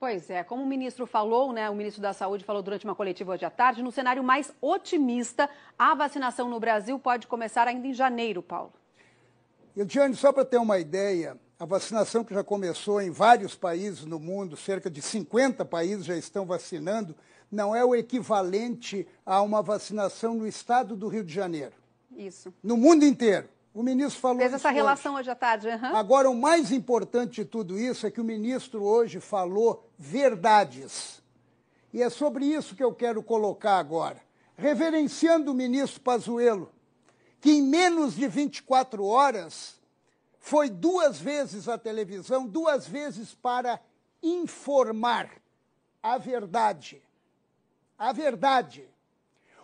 Pois é, como o ministro falou, né, o ministro da Saúde falou durante uma coletiva hoje à tarde, no cenário mais otimista, a vacinação no Brasil pode começar ainda em janeiro, Paulo. E, Diane, só para ter uma ideia, a vacinação que já começou em vários países no mundo, cerca de 50 países já estão vacinando, não é o equivalente a uma vacinação no estado do Rio de Janeiro. Isso. No mundo inteiro. O ministro falou Fez essa relação hoje, hoje à tarde. Uhum. Agora, o mais importante de tudo isso é que o ministro hoje falou verdades. E é sobre isso que eu quero colocar agora. Reverenciando o ministro Pazuello, que em menos de 24 horas foi duas vezes à televisão, duas vezes para informar a verdade. A verdade.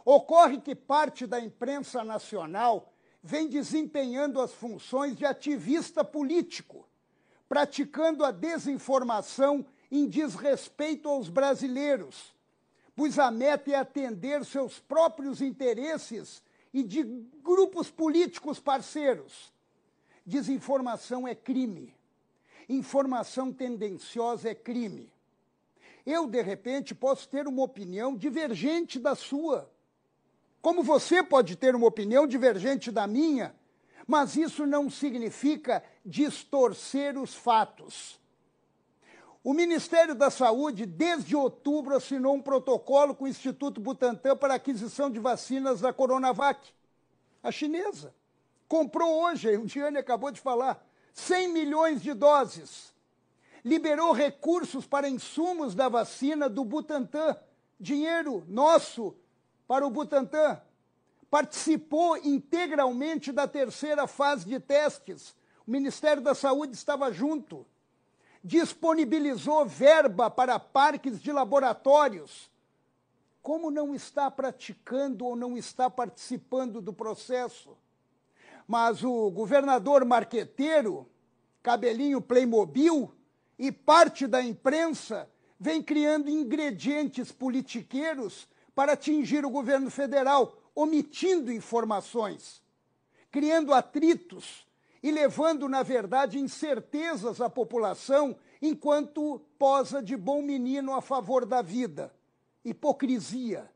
Ocorre que parte da imprensa nacional vem desempenhando as funções de ativista político, praticando a desinformação em desrespeito aos brasileiros, pois a meta é atender seus próprios interesses e de grupos políticos parceiros. Desinformação é crime. Informação tendenciosa é crime. Eu, de repente, posso ter uma opinião divergente da sua, como você pode ter uma opinião divergente da minha, mas isso não significa distorcer os fatos. O Ministério da Saúde, desde outubro, assinou um protocolo com o Instituto Butantan para aquisição de vacinas da Coronavac, a chinesa. Comprou hoje, o Diane acabou de falar, 100 milhões de doses. Liberou recursos para insumos da vacina do Butantan, dinheiro nosso para o Butantan. Participou integralmente da terceira fase de testes. O Ministério da Saúde estava junto. Disponibilizou verba para parques de laboratórios. Como não está praticando ou não está participando do processo? Mas o governador marqueteiro, cabelinho Playmobil, e parte da imprensa vem criando ingredientes politiqueiros para atingir o governo federal, omitindo informações, criando atritos e levando, na verdade, incertezas à população enquanto posa de bom menino a favor da vida. Hipocrisia.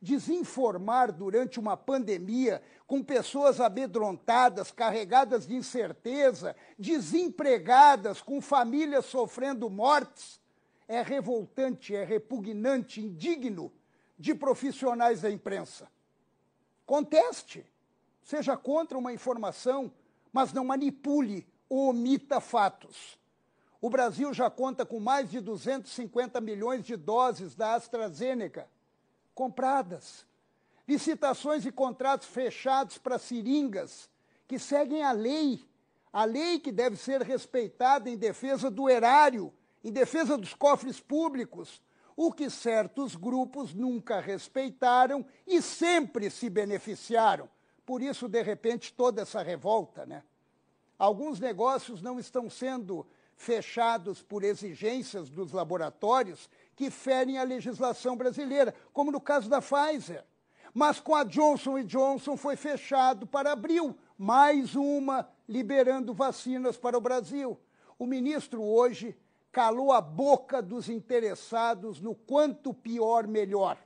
Desinformar durante uma pandemia com pessoas abedrontadas, carregadas de incerteza, desempregadas, com famílias sofrendo mortes, é revoltante, é repugnante, indigno de profissionais da imprensa. Conteste, seja contra uma informação, mas não manipule ou omita fatos. O Brasil já conta com mais de 250 milhões de doses da AstraZeneca compradas. Licitações e contratos fechados para seringas que seguem a lei, a lei que deve ser respeitada em defesa do erário, em defesa dos cofres públicos, o que certos grupos nunca respeitaram e sempre se beneficiaram. Por isso, de repente, toda essa revolta, né? Alguns negócios não estão sendo fechados por exigências dos laboratórios que ferem a legislação brasileira, como no caso da Pfizer. Mas com a Johnson Johnson foi fechado para abril, mais uma liberando vacinas para o Brasil. O ministro hoje calou a boca dos interessados no quanto pior, melhor,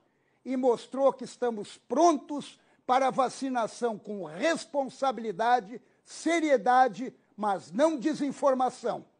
e mostrou que estamos prontos para vacinação com responsabilidade, seriedade, mas não desinformação.